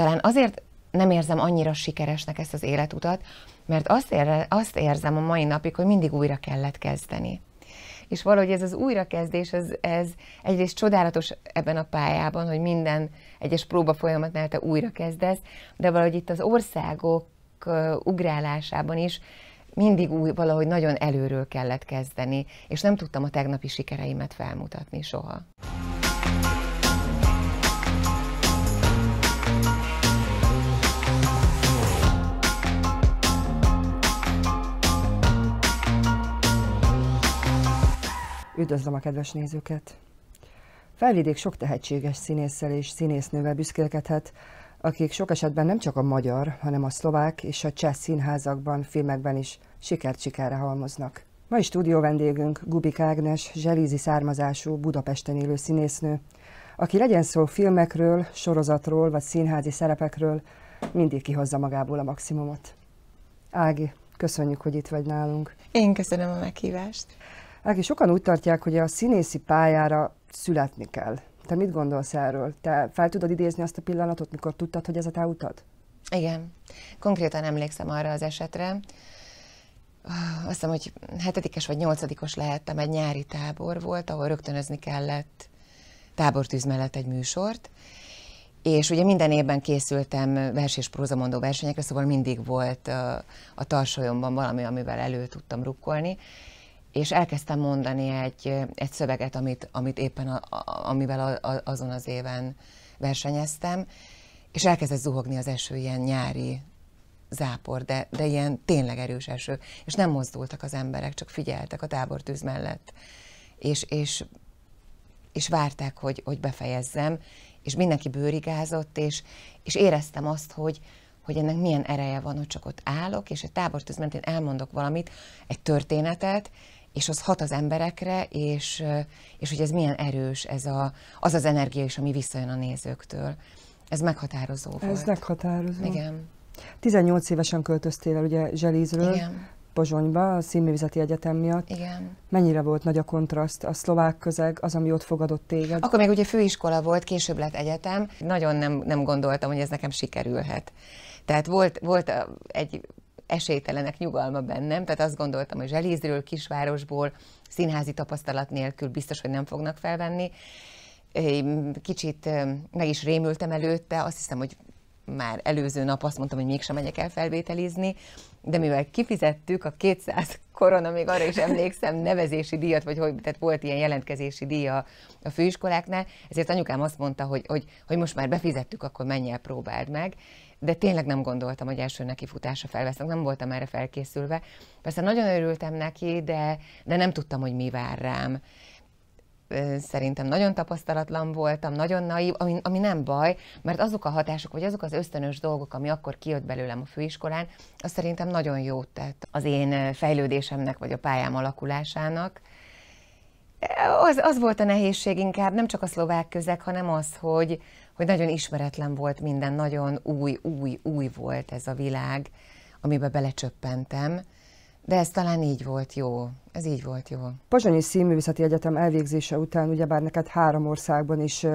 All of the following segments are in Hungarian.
Talán azért nem érzem annyira sikeresnek ezt az életutat, mert azt, ér, azt érzem a mai napig, hogy mindig újra kellett kezdeni. És valahogy ez az újrakezdés, ez, ez egyrészt csodálatos ebben a pályában, hogy minden egyes próba folyamatnál te újra kezdesz, de valahogy itt az országok ugrálásában is mindig új, valahogy nagyon előről kellett kezdeni, és nem tudtam a tegnapi sikereimet felmutatni soha. Üdvözlöm a kedves nézőket! Felvidék sok tehetséges színésszel és színésznővel büszkélkedhet, akik sok esetben nem csak a magyar, hanem a szlovák és a cseh színházakban, filmekben is sikert sikerre halmoznak. Mai stúdió vendégünk Gubik Ágnes, zselízi származású Budapesten élő színésznő, aki legyen szó filmekről, sorozatról vagy színházi szerepekről, mindig kihozza magából a maximumot. Ági, köszönjük, hogy itt vagy nálunk. Én köszönöm a meghívást. Ági, sokan úgy tartják, hogy a színészi pályára születni kell. Te mit gondolsz erről? Te fel tudod idézni azt a pillanatot, mikor tudtad, hogy ez a te utad? Igen. Konkrétan emlékszem arra az esetre. Azt hiszem, hogy hetedikes vagy nyolcadikos lehettem, egy nyári tábor volt, ahol rögtönözni kellett tábortűz mellett egy műsort, és ugye minden évben készültem vers és prózamondó versenyekre, szóval mindig volt a tarsolyomban valami, amivel elő tudtam rukkolni, és elkezdtem mondani egy, egy szöveget, amit, amit éppen a, a, amivel a, a, azon az éven versenyeztem, és elkezdett zuhogni az eső, ilyen nyári zápor, de, de ilyen tényleg erős eső, és nem mozdultak az emberek, csak figyeltek a tábortűz mellett, és, és, és várták, hogy, hogy befejezzem, és mindenki bőrigázott, és, és éreztem azt, hogy, hogy ennek milyen ereje van, hogy csak ott állok, és egy tábortűz mentén elmondok valamit, egy történetet, és az hat az emberekre, és, és hogy ez milyen erős, ez a, az az energia is, ami visszajön a nézőktől. Ez meghatározó ez volt. Ez meghatározó. Igen. 18 évesen költöztél el ugye Zselízről. Igen. Pozsonyba, a Színművizeti Egyetem miatt. Igen. Mennyire volt nagy a kontraszt a szlovák közeg, az, ami ott fogadott téged? Akkor még ugye főiskola volt, később lett egyetem. Nagyon nem, nem gondoltam, hogy ez nekem sikerülhet. Tehát volt, volt egy esélytelenek nyugalma bennem, tehát azt gondoltam, hogy zselízről, kisvárosból, színházi tapasztalat nélkül biztos, hogy nem fognak felvenni. Kicsit meg is rémültem előtte, azt hiszem, hogy már előző nap azt mondtam, hogy mégsem megyek el felvételizni, de mivel kifizettük a 200 korona, még arra is emlékszem, nevezési díjat, vagy hogy, tehát volt ilyen jelentkezési díja a főiskoláknál, ezért anyukám azt mondta, hogy, hogy, hogy most már befizettük, akkor menj el, próbáld meg de tényleg nem gondoltam, hogy első nekifutása felveszek, nem voltam erre felkészülve. Persze nagyon örültem neki, de, de nem tudtam, hogy mi vár rám szerintem nagyon tapasztalatlan voltam, nagyon naív, ami, ami nem baj, mert azok a hatások, vagy azok az ösztönös dolgok, ami akkor kijött belőlem a főiskolán, az szerintem nagyon jót tett az én fejlődésemnek, vagy a pályám alakulásának. Az, az volt a nehézség inkább, nem csak a szlovák közeg, hanem az, hogy, hogy nagyon ismeretlen volt minden, nagyon új, új, új volt ez a világ, amibe belecsöppentem, de ez talán így volt jó. Ez így volt jó. Pozsonyi Színművészeti Egyetem elvégzése után ugyebár neked három országban is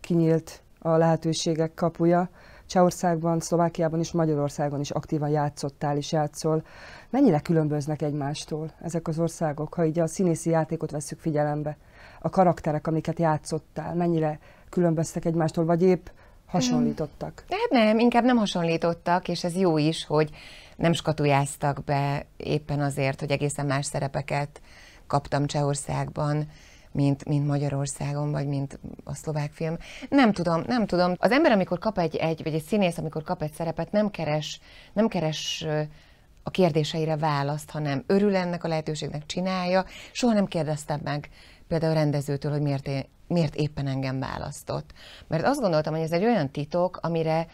kinyílt a lehetőségek kapuja. Csehországban, Szlovákiában és Magyarországon is aktívan játszottál és játszol. Mennyire különböznek egymástól ezek az országok, ha így a színészi játékot vesszük figyelembe? A karakterek, amiket játszottál, mennyire különböztek egymástól, vagy épp hasonlítottak? Hmm. Hát nem, inkább nem hasonlítottak, és ez jó is, hogy nem skatujáztak be éppen azért, hogy egészen más szerepeket kaptam Csehországban, mint, mint Magyarországon, vagy mint a szlovák film. Nem tudom, nem tudom. Az ember, amikor kap egy, egy vagy egy színész, amikor kap egy szerepet, nem keres, nem keres a kérdéseire választ, hanem örül ennek a lehetőségnek, csinálja. Soha nem kérdeztem meg például a rendezőtől, hogy miért én, miért éppen engem választott. Mert azt gondoltam, hogy ez egy olyan titok, amire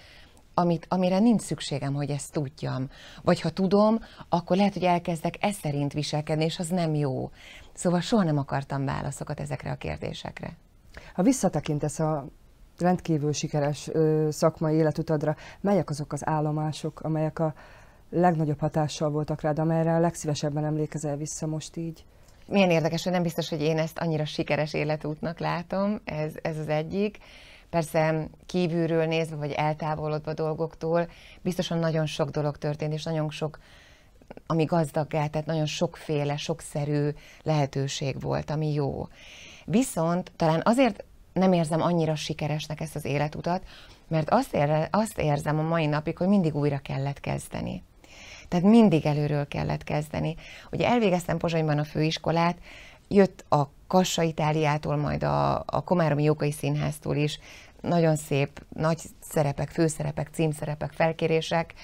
amit, amire nincs szükségem, hogy ezt tudjam. Vagy ha tudom, akkor lehet, hogy elkezdek ez szerint viselkedni, és az nem jó. Szóval soha nem akartam válaszokat ezekre a kérdésekre. Ha visszatekintesz a rendkívül sikeres ö, szakmai életutadra, melyek azok az állomások, amelyek a legnagyobb hatással voltak rád, amelyre a legszívesebben emlékezel vissza most így? Milyen érdekes, hogy nem biztos, hogy én ezt annyira sikeres életútnak látom, ez, ez az egyik. Persze kívülről nézve, vagy eltávolodva dolgoktól, biztosan nagyon sok dolog történt, és nagyon sok, ami gazdaggá, tehát nagyon sokféle, sokszerű lehetőség volt, ami jó. Viszont talán azért nem érzem annyira sikeresnek ezt az életutat, mert azt, ér, azt érzem a mai napig, hogy mindig újra kellett kezdeni. Tehát mindig előről kellett kezdeni. Ugye elvégeztem Pozsonyban a főiskolát, jött a Kassa Itáliától, majd a, a Komáromi Jókai Színháztól is nagyon szép, nagy szerepek, főszerepek, címszerepek, felkérések,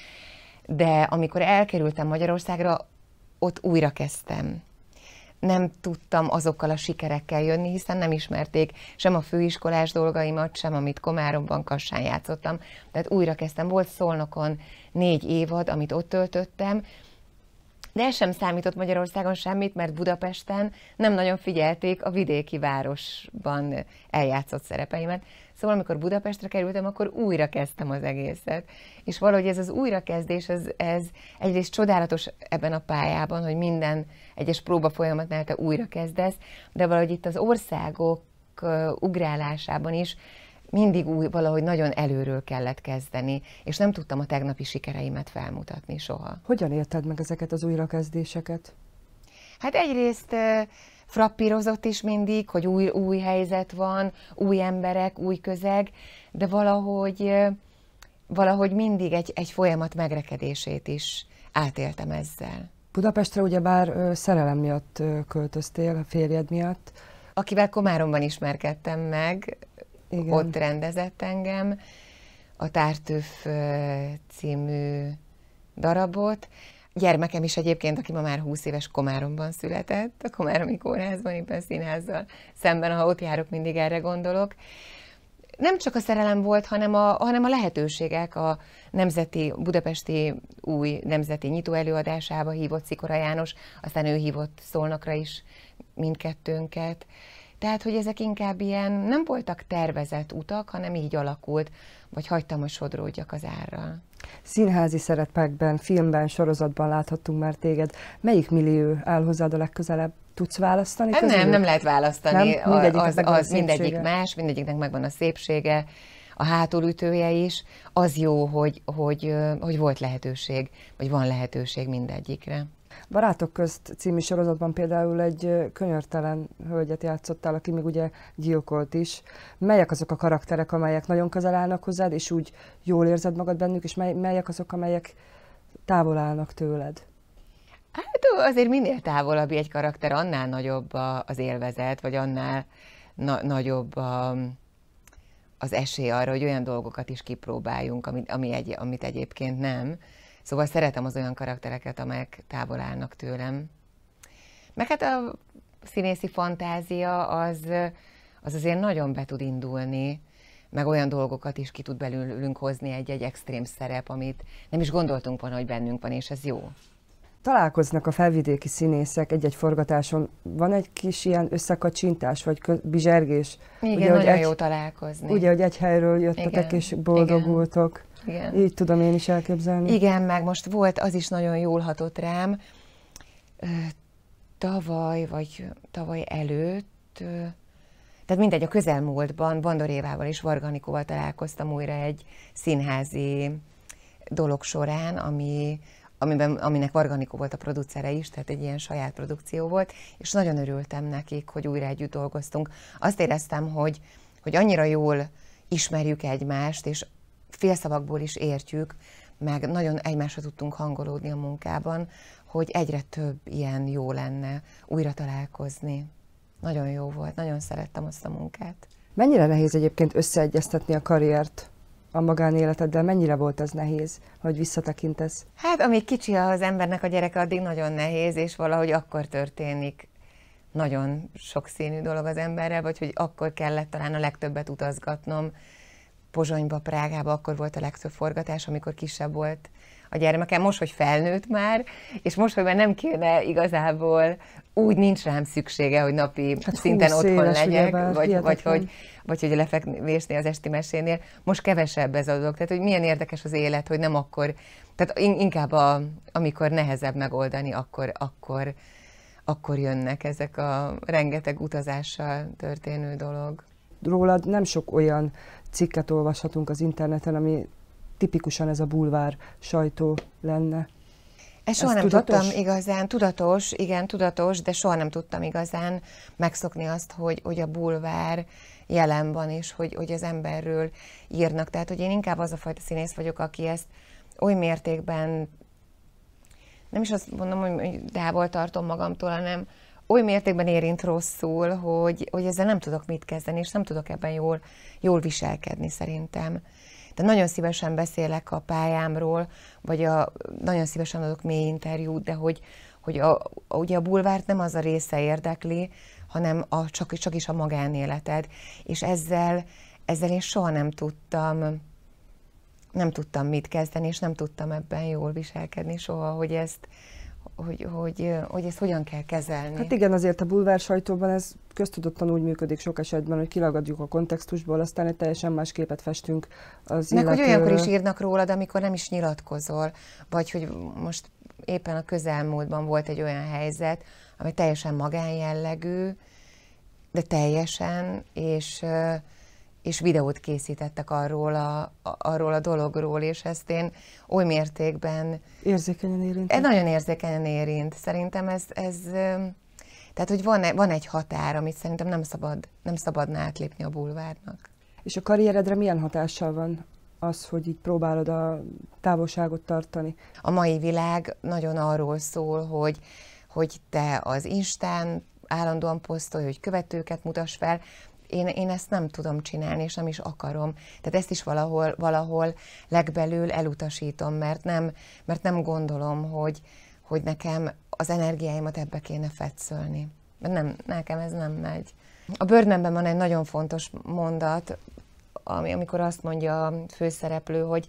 de amikor elkerültem Magyarországra, ott újra kezdtem nem tudtam azokkal a sikerekkel jönni, hiszen nem ismerték sem a főiskolás dolgaimat, sem amit Komáromban, Kassán játszottam. Tehát újra kezdtem. Volt Szolnokon négy évad, amit ott töltöttem, de ez sem számított Magyarországon semmit, mert Budapesten nem nagyon figyelték a vidéki városban eljátszott szerepeimet. Szóval amikor Budapestre kerültem, akkor újra kezdtem az egészet. És valahogy ez az újrakezdés, ez, ez egyrészt csodálatos ebben a pályában, hogy minden egyes próba folyamatnál te újra kezdesz, de valahogy itt az országok ugrálásában is mindig új, valahogy nagyon előről kellett kezdeni, és nem tudtam a tegnapi sikereimet felmutatni soha. Hogyan élted meg ezeket az újrakezdéseket? Hát egyrészt frappírozott is mindig, hogy új, új helyzet van, új emberek, új közeg, de valahogy, valahogy mindig egy, egy folyamat megrekedését is átéltem ezzel. Budapestre ugyebár szerelem miatt költöztél, a férjed miatt. Akivel Komáromban ismerkedtem meg, igen. ott rendezett engem, a Tártőf című darabot. Gyermekem is egyébként, aki ma már 20 éves Komáromban született, a Komáromi Kórházban, éppen színházzal szemben, ha ott járok, mindig erre gondolok. Nem csak a szerelem volt, hanem a, hanem a lehetőségek a nemzeti, budapesti új nemzeti nyitó előadásába hívott Szikora János, aztán ő hívott Szolnokra is mindkettőnket. Tehát, hogy ezek inkább ilyen nem voltak tervezett utak, hanem így alakult, vagy hagytam, hogy sodródjak az árral. Színházi szerepekben, filmben, sorozatban láthattunk már téged. Melyik millió áll hozzád a legközelebb? Tudsz választani? Nem, közül? nem lehet választani. Nem? Mindegyik az, az, az mindegyik más, mindegyiknek megvan a szépsége, a hátulütője is. Az jó, hogy, hogy, hogy volt lehetőség, vagy van lehetőség mindegyikre. Barátok közt című sorozatban például egy könyörtelen hölgyet játszottál, aki még ugye gyilkolt is. Melyek azok a karakterek, amelyek nagyon közel állnak hozzád, és úgy jól érzed magad bennük, és mely, melyek azok, amelyek távol állnak tőled? Hát azért minél távolabb egy karakter, annál nagyobb az élvezet, vagy annál na- nagyobb a, az esély arra, hogy olyan dolgokat is kipróbáljunk, ami, ami egy, amit egyébként nem. Szóval szeretem az olyan karaktereket, amelyek távol állnak tőlem. Meg hát a színészi fantázia az, az azért nagyon be tud indulni, meg olyan dolgokat is ki tud belülünk hozni egy-egy extrém szerep, amit nem is gondoltunk volna, hogy bennünk van, és ez jó. Találkoznak a felvidéki színészek egy-egy forgatáson. Van egy kis ilyen összekacsintás, vagy bizsergés? Igen, ugye, nagyon egy, jó találkozni. Ugye, hogy egy helyről jöttetek Igen. és boldogultok. Igen. Igen. Így tudom én is elképzelni. Igen, meg most volt, az is nagyon jól hatott rám. Tavaly, vagy tavaly előtt, tehát mindegy, a közelmúltban Bandor Évával és Varganikóval találkoztam újra egy színházi dolog során, ami, amiben, aminek Varganikó volt a producere is, tehát egy ilyen saját produkció volt, és nagyon örültem nekik, hogy újra együtt dolgoztunk. Azt éreztem, hogy, hogy annyira jól ismerjük egymást, és félszavakból is értjük, meg nagyon egymásra tudtunk hangolódni a munkában, hogy egyre több ilyen jó lenne újra találkozni. Nagyon jó volt, nagyon szerettem azt a munkát. Mennyire nehéz egyébként összeegyeztetni a karriert a magánéleteddel? Mennyire volt ez nehéz, hogy visszatekintesz? Hát, amíg kicsi az embernek a gyereke, addig nagyon nehéz, és valahogy akkor történik nagyon sokszínű dolog az emberrel, vagy hogy akkor kellett talán a legtöbbet utazgatnom, Pozsonyba, Prágába akkor volt a legtöbb forgatás, amikor kisebb volt a gyermekem, most, hogy felnőtt már, és most, hogy már nem kéne igazából, úgy nincs rám szüksége, hogy napi hát szinten otthon legyek, vagy, vagy, hogy, vagy hogy lefekvésnél az esti mesénél. Most kevesebb ez a dolog, tehát hogy milyen érdekes az élet, hogy nem akkor, tehát inkább a, amikor nehezebb megoldani, akkor, akkor, akkor jönnek ezek a rengeteg utazással történő dolog rólad nem sok olyan cikket olvashatunk az interneten, ami tipikusan ez a bulvár sajtó lenne. Ezt soha nem tudatos? tudtam igazán, tudatos, igen, tudatos, de soha nem tudtam igazán megszokni azt, hogy, hogy a bulvár jelen van, és hogy, hogy az emberről írnak. Tehát, hogy én inkább az a fajta színész vagyok, aki ezt oly mértékben, nem is azt mondom, hogy távol tartom magamtól, hanem, oly mértékben érint rosszul, hogy, hogy ezzel nem tudok mit kezdeni, és nem tudok ebben jól, jól viselkedni szerintem. De nagyon szívesen beszélek a pályámról, vagy a, nagyon szívesen adok mély interjút, de hogy, hogy a, a, ugye a bulvárt nem az a része érdekli, hanem a, csak, csak is a magánéleted. És ezzel, ezzel én soha nem tudtam, nem tudtam mit kezdeni, és nem tudtam ebben jól viselkedni soha, hogy ezt, hogy, hogy, hogy ezt hogyan kell kezelni. Hát igen, azért a bulvár sajtóban ez köztudottan úgy működik sok esetben, hogy kilagadjuk a kontextusból, aztán egy teljesen más képet festünk az Meg illető... hogy olyankor is írnak rólad, amikor nem is nyilatkozol, vagy hogy most éppen a közelmúltban volt egy olyan helyzet, ami teljesen magánjellegű, de teljesen, és és videót készítettek arról a, arról a dologról, és ezt én oly mértékben... Érzékenyen érint. Ez nagyon érzékenyen érint. Szerintem ez, ez tehát, hogy van, van egy határ, amit szerintem nem szabad, nem szabadna átlépni a bulvárnak. És a karrieredre milyen hatással van az, hogy így próbálod a távolságot tartani? A mai világ nagyon arról szól, hogy, hogy te az Instán állandóan posztolj, hogy követőket mutass fel, én, én ezt nem tudom csinálni, és nem is akarom. Tehát ezt is valahol, valahol legbelül elutasítom, mert nem, mert nem gondolom, hogy, hogy nekem az energiáimat ebbe kéne fetszölni. Mert nem, nekem ez nem megy. A bőrnemben van egy nagyon fontos mondat, ami, amikor azt mondja a főszereplő, hogy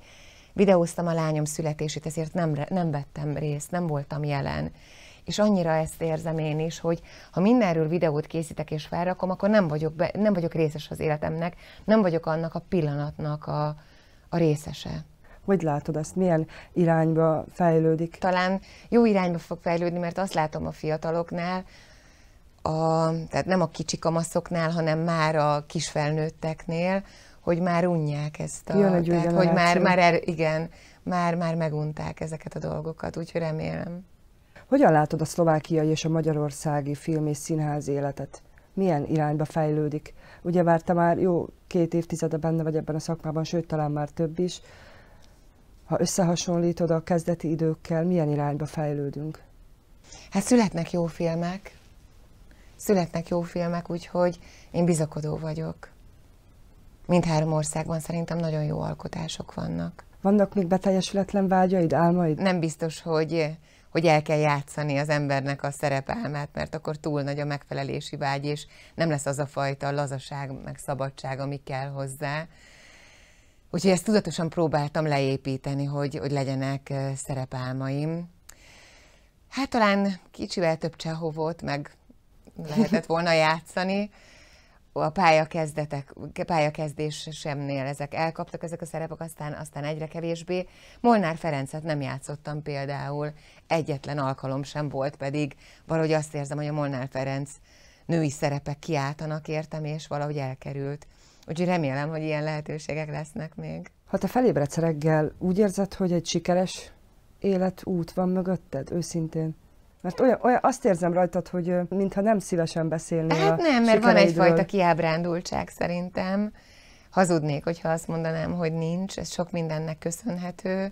videóztam a lányom születését, ezért nem, nem vettem részt, nem voltam jelen és annyira ezt érzem én is, hogy ha mindenről videót készítek és felrakom, akkor nem vagyok, be, nem vagyok részes az életemnek, nem vagyok annak a pillanatnak a, a részese. Hogy látod ezt? Milyen irányba fejlődik? Talán jó irányba fog fejlődni, mert azt látom a fiataloknál, a, tehát nem a kicsi kamaszoknál, hanem már a kisfelnőtteknél, hogy már unják ezt a... Jön egy tehát, hogy már, már er igen, már, már megunták ezeket a dolgokat, úgyhogy remélem. Hogyan látod a szlovákiai és a magyarországi film és színház életet? Milyen irányba fejlődik? Ugye már te már jó két évtizede benne vagy ebben a szakmában, sőt, talán már több is. Ha összehasonlítod a kezdeti időkkel, milyen irányba fejlődünk? Hát születnek jó filmek, születnek jó filmek, úgyhogy én bizakodó vagyok. Mindhárom országban szerintem nagyon jó alkotások vannak. Vannak még beteljesületlen vágyaid, álmaid? Nem biztos, hogy hogy el kell játszani az embernek a szerepelmet, mert akkor túl nagy a megfelelési vágy, és nem lesz az a fajta lazaság, meg szabadság, ami kell hozzá. Úgyhogy ezt tudatosan próbáltam leépíteni, hogy, hogy legyenek szerepálmaim. Hát talán kicsivel több csehovot, meg lehetett volna játszani, a pályakezdetek, pályakezdésemnél ezek elkaptak ezek a szerepek, aztán, aztán egyre kevésbé. Molnár Ferencet nem játszottam például, egyetlen alkalom sem volt, pedig valahogy azt érzem, hogy a Molnár Ferenc női szerepek kiáltanak értem, és valahogy elkerült. Úgyhogy remélem, hogy ilyen lehetőségek lesznek még. Ha te felébredsz reggel, úgy érzed, hogy egy sikeres életút van mögötted, őszintén? Mert olyan, olyan, azt érzem rajtad, hogy mintha nem szívesen beszélnél Hát nem, mert van egyfajta kiábrándultság szerintem. Hazudnék, hogyha azt mondanám, hogy nincs. Ez sok mindennek köszönhető.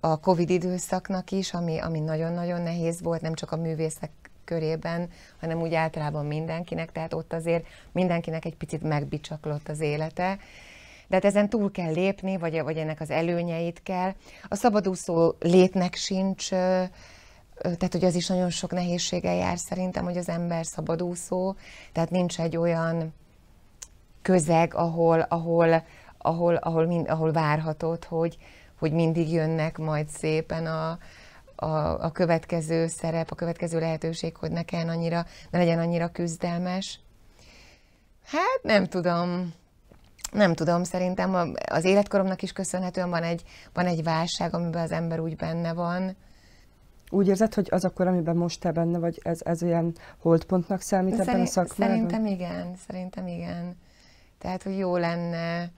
A Covid időszaknak is, ami, ami nagyon-nagyon nehéz volt, nem csak a művészek körében, hanem úgy általában mindenkinek, tehát ott azért mindenkinek egy picit megbicsaklott az élete. De hát ezen túl kell lépni, vagy, vagy ennek az előnyeit kell. A szabadúszó létnek sincs tehát hogy az is nagyon sok nehézséggel jár szerintem, hogy az ember szabadúszó, tehát nincs egy olyan közeg, ahol, ahol, ahol, ahol, mind, ahol várhatod, hogy, hogy mindig jönnek majd szépen a, a, a következő szerep, a következő lehetőség, hogy ne, kell annyira, ne legyen annyira küzdelmes. Hát nem tudom. Nem tudom, szerintem az életkoromnak is köszönhetően van egy, van egy válság, amiben az ember úgy benne van, úgy érzed, hogy az akkor, amiben most te benne vagy, ez, ez olyan holdpontnak számít Szerin, ebben a szakmában? Szerintem igen, szerintem igen. Tehát, hogy jó lenne,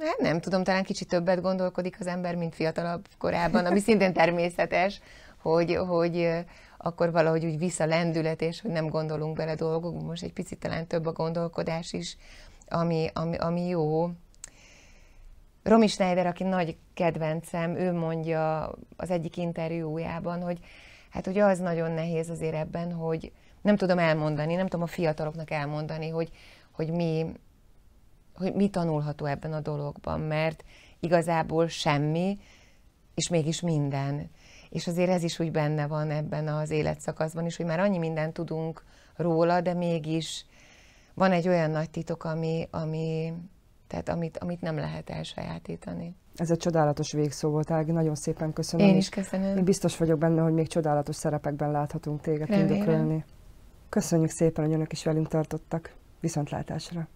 Hát nem tudom, talán kicsit többet gondolkodik az ember, mint fiatalabb korában, ami szintén természetes, hogy, hogy akkor valahogy úgy lendület, és hogy nem gondolunk bele dolgokba. Most egy picit talán több a gondolkodás is, ami, ami, ami jó. Romi Schneider, aki nagy kedvencem, ő mondja az egyik interjújában, hogy hát ugye az nagyon nehéz azért ebben, hogy nem tudom elmondani, nem tudom a fiataloknak elmondani, hogy, hogy mi, hogy mi tanulható ebben a dologban, mert igazából semmi, és mégis minden. És azért ez is úgy benne van ebben az életszakaszban is, hogy már annyi mindent tudunk róla, de mégis van egy olyan nagy titok, ami, ami, tehát amit, amit nem lehet elsajátítani. Ez egy csodálatos végszó volt, Ági, nagyon szépen köszönöm. Én is köszönöm. Én biztos vagyok benne, hogy még csodálatos szerepekben láthatunk téged Remélem. Köszönjük szépen, hogy önök is velünk tartottak. Viszontlátásra!